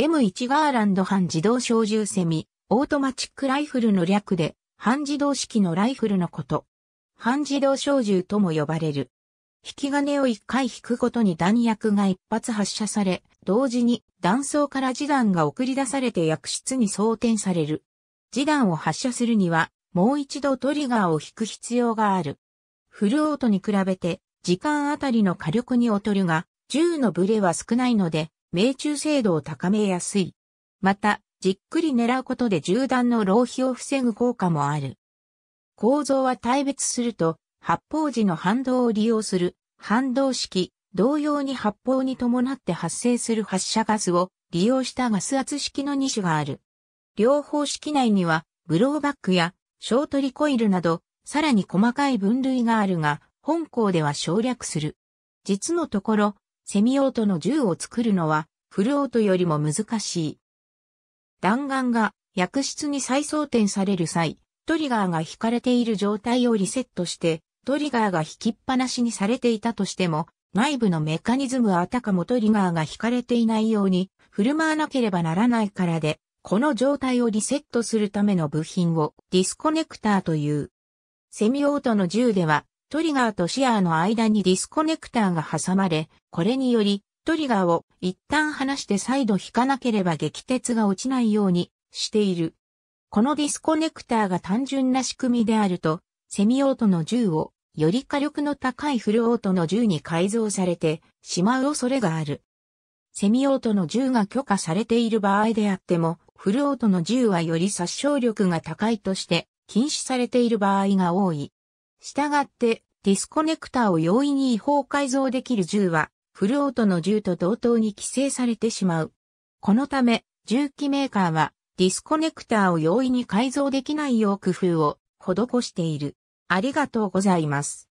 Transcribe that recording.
M1 ガーランド半自動小銃セミ、オートマチックライフルの略で、半自動式のライフルのこと。半自動小銃とも呼ばれる。引き金を1回引くことに弾薬が1発発射され、同時に弾倉から示弾が送り出されて薬室に装填される。示弾を発射するには、もう一度トリガーを引く必要がある。フルオートに比べて、時間あたりの火力に劣るが、銃のブレは少ないので、命中精度を高めやすい。また、じっくり狙うことで銃弾の浪費を防ぐ効果もある。構造は対別すると、発砲時の反動を利用する反動式、同様に発砲に伴って発生する発射ガスを利用したガス圧式の2種がある。両方式内には、ブローバックやショートリコイルなど、さらに細かい分類があるが、本校では省略する。実のところ、セミオートの銃を作るのは、フルオートよりも難しい。弾丸が薬室に再装填される際、トリガーが引かれている状態をリセットして、トリガーが引きっぱなしにされていたとしても、内部のメカニズムはあたかもトリガーが引かれていないように、振る舞わなければならないからで、この状態をリセットするための部品をディスコネクターという。セミオートの銃ではトリガーとシアーの間にディスコネクターが挟まれ、これにより、トリガーを一旦離して再度引かなければ撃鉄が落ちないようにしている。このディスコネクターが単純な仕組みであると、セミオートの銃をより火力の高いフルオートの銃に改造されてしまう恐れがある。セミオートの銃が許可されている場合であっても、フルオートの銃はより殺傷力が高いとして禁止されている場合が多い。したがって、ディスコネクタを容易に違法改造できる銃は、フルオートの銃と同等に規制されてしまう。このため、銃器メーカーは、ディスコネクタを容易に改造できないよう工夫を施している。ありがとうございます。